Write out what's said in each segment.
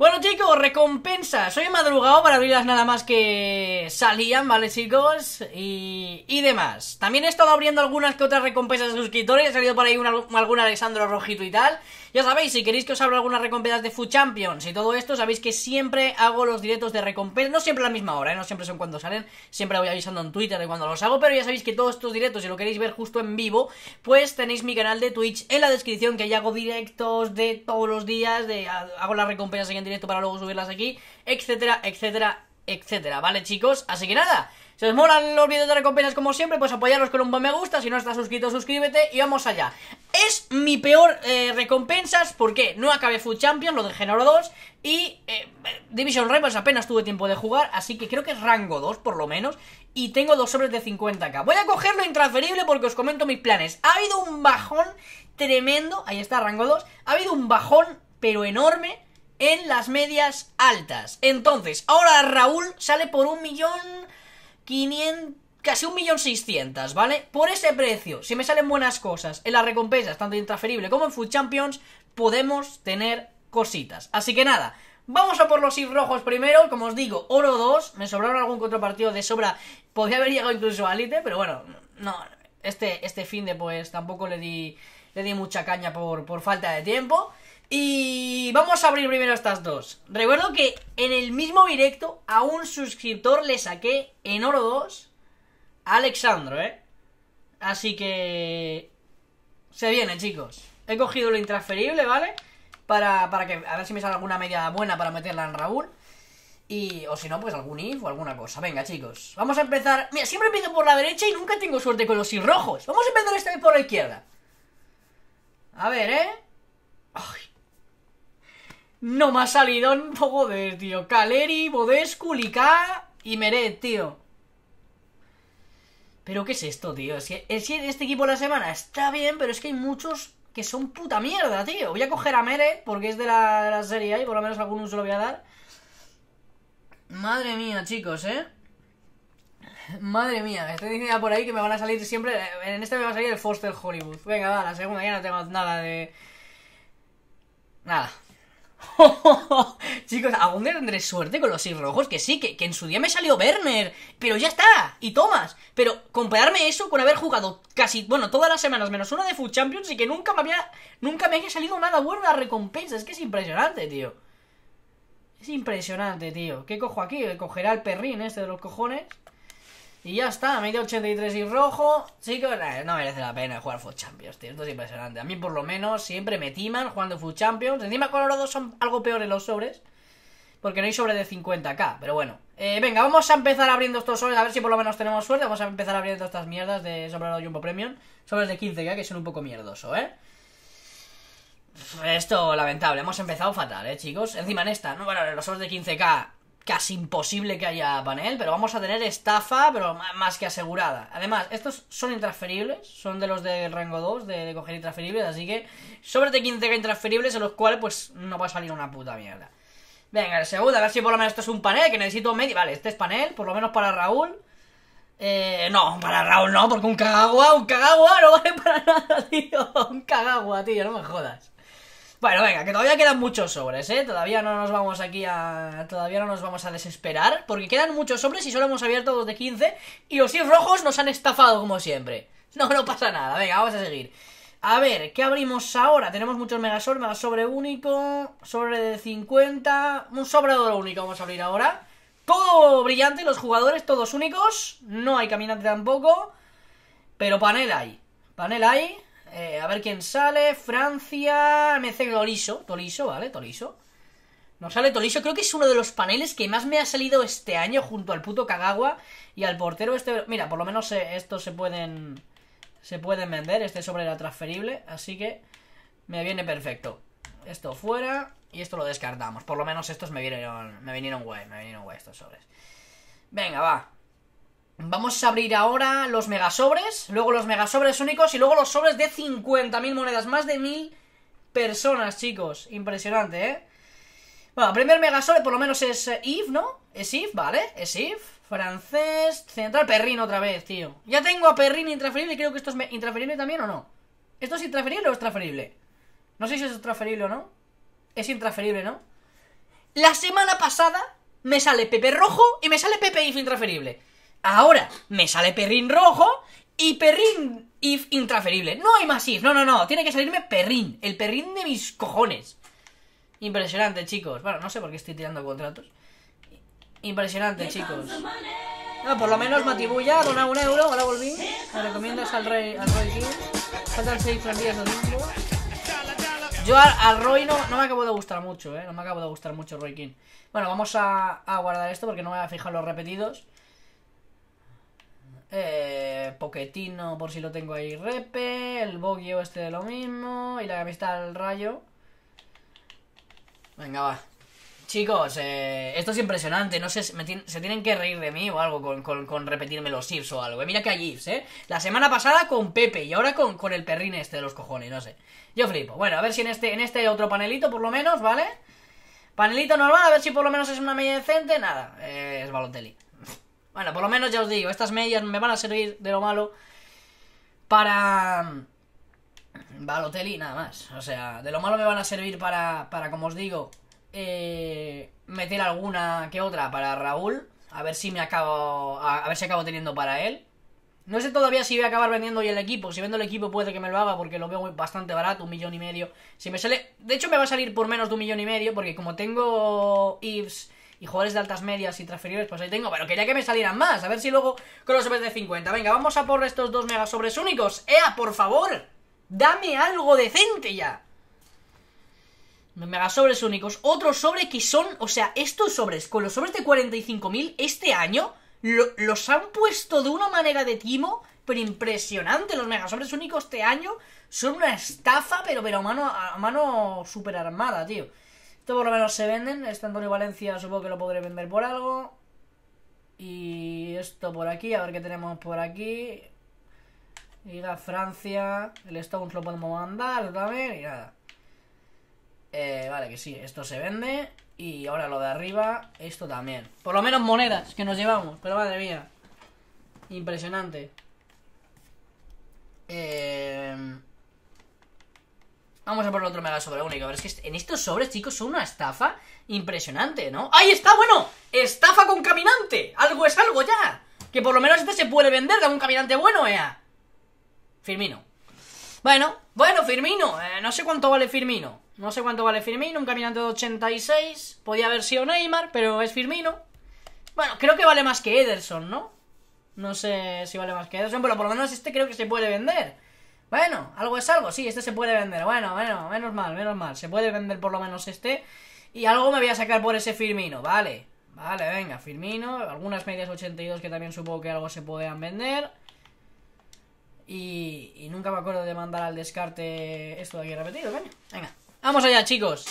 Bueno, chicos, recompensa. Soy madrugado para abrirlas nada más que salían, ¿vale, chicos? Y, y demás. También he estado abriendo algunas que otras recompensas de suscriptores. He salido por ahí algún alguna Alexandro Rojito y tal. Ya sabéis, si queréis que os hable algunas recompensas de Fu Champions y todo esto, sabéis que siempre hago los directos de recompensas, no siempre a la misma hora, ¿eh? no siempre son cuando salen, siempre voy avisando en Twitter de cuando los hago, pero ya sabéis que todos estos directos, si lo queréis ver justo en vivo, pues tenéis mi canal de Twitch en la descripción, que ahí hago directos de todos los días, de hago las recompensas en directo para luego subirlas aquí, etcétera, etcétera, etcétera, ¿vale chicos? Así que nada... Si os molan los vídeos de recompensas como siempre, pues apoyaros con un buen me gusta. Si no estás suscrito, suscríbete y vamos allá. Es mi peor eh, recompensas porque no acabé Food Champion, lo de en 2. Y eh, Division Rivals apenas tuve tiempo de jugar, así que creo que es rango 2 por lo menos. Y tengo dos sobres de 50k. Voy a coger lo intransferible porque os comento mis planes. Ha habido un bajón tremendo, ahí está, rango 2. Ha habido un bajón, pero enorme, en las medias altas. Entonces, ahora Raúl sale por un millón... 500, casi seiscientas ¿vale? Por ese precio, si me salen buenas cosas en las recompensas, tanto en transferible como en Food Champions, podemos tener cositas. Así que nada, Vamos a por los ir rojos primero, como os digo, oro 2, me sobraron algún otro partido de sobra, podría haber llegado incluso a pero bueno, no, este, este fin de pues tampoco le di, le di mucha caña por, por falta de tiempo. Y vamos a abrir primero estas dos. Recuerdo que en el mismo directo a un suscriptor le saqué en oro 2 a Alexandro, ¿eh? Así que... Se viene, chicos. He cogido lo intransferible, ¿vale? Para, para que... A ver si me sale alguna media buena para meterla en Raúl. Y, o si no, pues algún if o alguna cosa. Venga, chicos. Vamos a empezar. Mira, siempre empiezo por la derecha y nunca tengo suerte con los rojos. Vamos a empezar esta vez por la izquierda. A ver, ¿eh? No me ha salido, de tío. Caleri, Bodescu, Licá y Meret, tío. Pero ¿qué es esto, tío? Es que, este equipo de la semana está bien, pero es que hay muchos que son puta mierda, tío. Voy a coger a Meret, porque es de la, serie A y por lo menos algún se lo voy a dar. Madre mía, chicos, ¿eh? Madre mía, me estoy diciendo por ahí que me van a salir siempre... En este me va a salir el Foster Hollywood. Venga, va, la segunda, ya no tengo nada de... Nada. Chicos, aún tendré suerte con los seis que sí, que, en su día me salió Werner, pero ya está, y Tomas, Pero compararme eso con haber jugado casi, bueno, todas las semanas menos una de Food Champions y que nunca me había, nunca me haya salido nada bueno la recompensa, es que es impresionante, tío. Es impresionante, tío. ¿Qué cojo aquí? Cogerá el perrín este de los cojones. Y ya está, media 83 y rojo. Chicos, no merece la pena jugar Foot Champions, tío. Esto es impresionante. A mí, por lo menos, siempre me timan jugando Food Champions. Encima, colorados son algo peores los sobres. Porque no hay sobre de 50k, pero bueno. Eh, venga, vamos a empezar abriendo estos sobres. A ver si por lo menos tenemos suerte. Vamos a empezar abriendo estas mierdas de sobrado Jumbo Premium. Sobres de 15k, que son un poco mierdosos, ¿eh? Esto, lamentable. Hemos empezado fatal, ¿eh, chicos? Encima en esta, ¿no? Bueno, los sobres de 15k casi imposible que haya panel, pero vamos a tener estafa, pero más que asegurada. Además, estos son intransferibles, son de los del rango 2, de, coger intransferibles, así que de 15 intransferibles en los cuales pues no va a salir una puta mierda. Venga, el segundo, a ver si por lo menos esto es un panel, que necesito medio... Vale, este es panel, por lo menos para Raúl. Eh, no, para Raúl no, porque un cagagua, un cagagua no vale para nada, tío. Un cagagua, tío, no me jodas. Bueno, venga, que todavía quedan muchos sobres, ¿eh? Todavía no nos vamos aquí a... Todavía no nos vamos a desesperar, porque quedan muchos sobres y solo hemos abierto dos de 15 y los 10 rojos nos han estafado como siempre. No, no pasa nada, venga, vamos a seguir. A ver, ¿qué abrimos ahora? Tenemos muchos megasobres, mega sobre único, sobre de 50, un sobre único vamos a abrir ahora. Todo brillante, los jugadores todos únicos, no hay caminante tampoco, pero panel hay. Panel hay, eh, a ver quién sale. Francia. Me dice Toliso. Toliso, ¿vale? Toliso. No sale Toliso. Creo que es uno de los paneles que más me ha salido este año junto al puto Kagawa y al portero este. Mira, por lo menos eh, estos se pueden. Se pueden vender. Este sobre era transferible. Así que me viene perfecto. Esto fuera. Y esto lo descartamos. Por lo menos estos me vinieron. Me vinieron guay. Me vinieron guay estos sobres. Venga, va. Vamos a abrir ahora los sobres luego los megasobres únicos y luego los sobres de 50.000 monedas. Más de 1.000 personas, chicos. Impresionante, ¿eh? Bueno, primer megasobre por lo menos es IF, eh, ¿no? Es IF, ¿vale? Es IF, Francés, central, Perrin otra vez, tío. Ya tengo a Perrin y creo que esto es Intraferible también o no. ¿Esto es Intraferible o es transferible? No sé si es transferible o no. Es Intraferible, ¿no? La semana pasada me sale Pepe Rojo y me sale Pepe If Intraferible Ahora me sale perrín rojo y perrín if intraferible. No hay más if, no, no, no. Tiene que salirme perrín. El perrín de mis cojones. Impresionante, chicos. Bueno, no sé por qué estoy tirando contratos. Impresionante, chicos. No, ah, por lo menos Matibuya, a un euro, ahora volví. Me recomiendas al Roy Faltan seis Yo al, Roy no, no me acabo de gustar mucho, eh. No me acabo de gustar mucho Roy King. Bueno, vamos a, a guardar esto porque no me voy a fijar los repetidos. Eh, Poquetino, por si lo tengo ahí, Repe. El Bogio este de lo mismo. Y la camista del Rayo. Venga, va. Chicos, eh, esto es impresionante. No sé, se tienen que reír de mí o algo con, repetirme los GIFs o algo. Eh, mira que hay ifs, ¿eh? La semana pasada con Pepe y ahora con, el perrín este de los cojones, no sé. Yo flipo. Bueno, a ver si en este, en este otro panelito, por lo menos, ¿vale? Panelito normal, a ver si por lo menos es una media decente. Nada, eh, es Balotelli. Bueno, por lo menos ya os digo, estas medias me van a servir de lo malo para... Balotelli mm, nada más. O sea, de lo malo me van a servir para, para como os digo, eh, meter alguna que otra para Raúl. A ver si me acabo. A, ver si acabo teniendo para él. No sé todavía si voy a acabar vendiendo hoy el equipo. Si vendo el equipo puede que me lo haga porque lo veo bastante barato, un millón y medio. Si me sale. De hecho, me va a salir por menos de un millón y medio. Porque como tengo Ives y jugadores de altas medias y transferibles, pues ahí tengo. Pero quería que me salieran más. A ver si luego Con los sobres de 50. Venga, vamos a por estos dos megas sobres únicos. ¡Ea, por favor! ¡Dame algo decente ya! megas sobres únicos. Otro sobre que son, o sea, estos sobres, con los sobres de 45.000 este año, los han puesto de una manera de timo, pero impresionante. Los megas sobres únicos este año son una estafa, pero, pero a mano, a mano super armada, tío. Esto por lo menos se venden. Este Antonio Valencia supongo que lo podré vender por algo. Y esto por aquí, a ver qué tenemos por aquí. Liga Francia. El Stones lo podemos mandar también y nada. Eh, vale, que sí, esto se vende. Y ahora lo de arriba, esto también. Por lo menos monedas que nos llevamos, pero madre mía. Impresionante. Eh... Vamos a por otro mega sobre único. Pero es que en estos sobres, chicos, son una estafa impresionante, ¿no? ¡Ahí está! ¡Bueno! ¡Estafa con caminante! ¡Algo es algo ya! Que por lo menos este se puede vender, de un caminante bueno, eh Firmino. Bueno, bueno, Firmino. Eh, no sé cuánto vale Firmino. No sé cuánto vale Firmino, un caminante de 86. Podía haber sido Neymar, pero es Firmino. Bueno, creo que vale más que Ederson, ¿no? No sé si vale más que Ederson, pero por lo menos este creo que se puede vender. Bueno, algo es algo, sí, este se puede vender. Bueno, bueno, menos mal, menos mal. Se puede vender por lo menos este. Y algo me voy a sacar por ese Firmino, vale. Vale, venga, Firmino. Algunas medias 82 que también supongo que algo se puedan vender. Y, y, nunca me acuerdo de mandar al descarte esto de aquí repetido, ¿vale? Venga, vamos allá, chicos.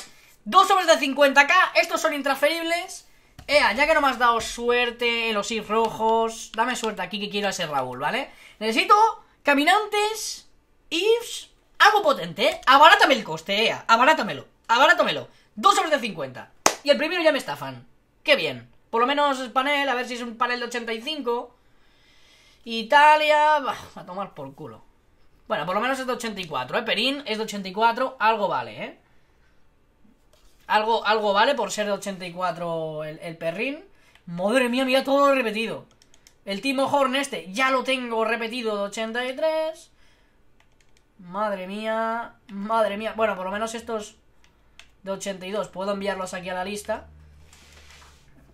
Dos sobres de 50k, estos son intransferibles. Ea, ya que no me has dado suerte en los ir rojos, dame suerte aquí que quiero a ese Raúl, ¿vale? Necesito caminantes Ifs, algo potente, ¿eh? abarátame el coste, eh, abarátamelo, abarátamelo. Dos sobre de 50. Y el primero ya me estafan. Qué bien. Por lo menos es panel, a ver si es un panel de 85. Italia, va a tomar por culo. Bueno, por lo menos es de 84, ¿eh? Perín es de 84, algo vale, ¿eh? Algo, algo vale por ser de 84 el, el perrín. Madre mía, mira todo repetido. El Timo Horn este, ya lo tengo repetido de 83. Madre mía, madre mía. Bueno, por lo menos estos de 82 puedo enviarlos aquí a la lista.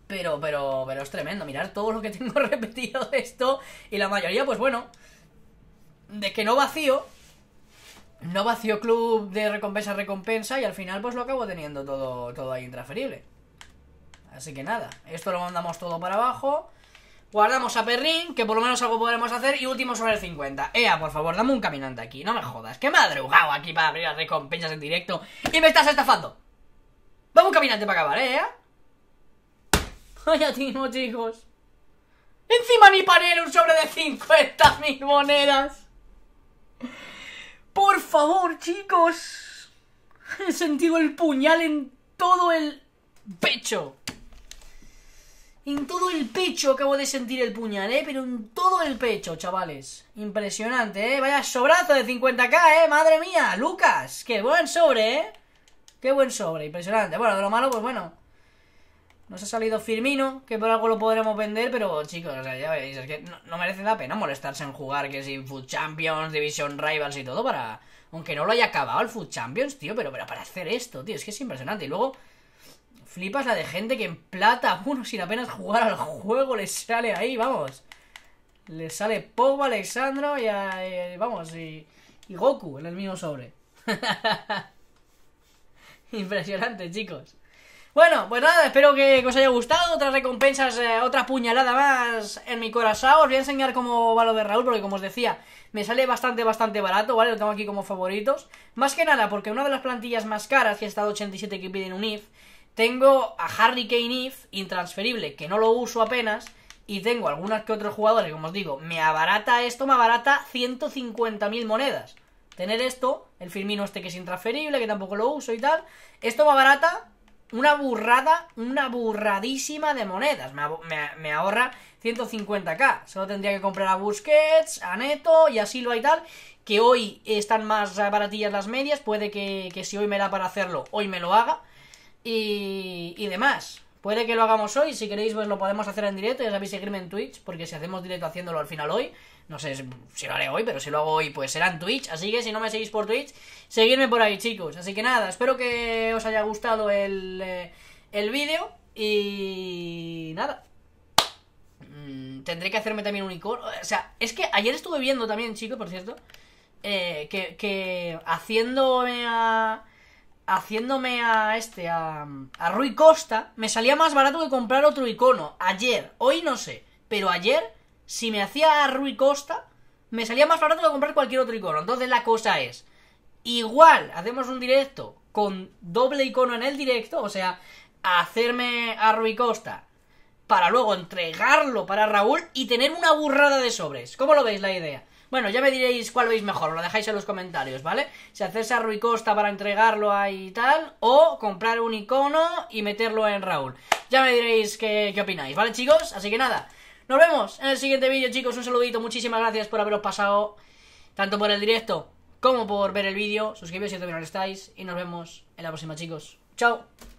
Pero, pero, pero es tremendo. Mirar todo lo que tengo repetido de esto. Y la mayoría, pues bueno. De que no vacío. No vacío club de recompensa recompensa. Y al final, pues lo acabo teniendo todo, todo ahí intransferible. Así que nada. Esto lo mandamos todo para abajo. Guardamos a Perrin, que por lo menos algo podremos hacer, y último sobre el 50. Ea, por favor, dame un caminante aquí, no me jodas. Que madrugado aquí para abrir las recompensas en directo y me estás estafando. Vamos un caminante para acabar, ¿eh? Vaya timo, chicos. Encima ni panel un sobre de 50 monedas. Por favor, chicos. He sentido el puñal en todo el pecho. En todo el pecho acabo de sentir el puñal, ¿eh? Pero en todo el pecho, chavales. Impresionante, ¿eh? Vaya sobrazo de 50k, ¿eh? Madre mía, Lucas. Qué buen sobre, ¿eh? Qué buen sobre, impresionante. Bueno, de lo malo, pues bueno. Nos ha salido Firmino, que por algo lo podremos vender, pero chicos, ya veis, es que no, merece la pena molestarse en jugar, que si Food Champions, Division Rivals y todo, para... Aunque no lo haya acabado el Food Champions, tío, pero, pero para hacer esto, tío, es que es impresionante. Y luego... Flipas la de gente que en plata, uno sin apenas jugar al juego, les sale ahí, vamos. Le sale Pogba, Alexandro y, a, eh, vamos, y, Goku en el mismo sobre. Impresionante, chicos. Bueno, pues nada, espero que, os haya gustado. Otras recompensas, eh, otra puñalada más en mi corazón. Os voy a enseñar cómo va lo de Raúl, porque como os decía, me sale bastante, bastante barato, ¿vale? Lo tengo aquí como favoritos. Más que nada, porque una de las plantillas más caras, que está estado 87 que piden un IF, tengo a Harry Kane If intransferible, que no lo uso apenas. Y tengo algunas que otros jugadores, como os digo, me abarata esto, me abarata 150.000 monedas. Tener esto, el Firmino este que es intransferible, que tampoco lo uso y tal. Esto me abarata una burrada, una burradísima de monedas. Me, me, ahorra 150k. Solo tendría que comprar a Busquets, a Neto y a Silva y tal. Que hoy están más baratillas las medias. Puede que, que si hoy me da para hacerlo, hoy me lo haga y, y demás. Puede que lo hagamos hoy, si queréis pues lo podemos hacer en directo, ya sabéis seguirme en Twitch, porque si hacemos directo haciéndolo al final hoy, no sé si lo haré hoy, pero si lo hago hoy pues será en Twitch, así que si no me seguís por Twitch, seguidme por ahí chicos. Así que nada, espero que os haya gustado el, eh, el vídeo y nada. Mm, tendré que hacerme también un icono, o sea, es que ayer estuve viendo también chicos, por cierto, eh, que, que haciéndome a haciéndome a este, a, a Rui Costa, me salía más barato que comprar otro icono. Ayer, hoy no sé, pero ayer, si me hacía a Rui Costa, me salía más barato que comprar cualquier otro icono. Entonces la cosa es, igual hacemos un directo con doble icono en el directo, o sea, hacerme a Rui Costa para luego entregarlo para Raúl y tener una burrada de sobres. ¿Cómo lo veis la idea? Bueno, ya me diréis cuál veis mejor, lo dejáis en los comentarios, ¿vale? Si hacerse a Rui Costa para entregarlo ahí y tal, o comprar un icono y meterlo en Raúl. Ya me diréis qué, qué opináis, ¿vale, chicos? Así que nada, nos vemos en el siguiente vídeo, chicos. Un saludito, muchísimas gracias por haberos pasado, tanto por el directo como por ver el vídeo. Suscribiros si todavía no lo estáis, y nos vemos en la próxima, chicos. ¡Chao!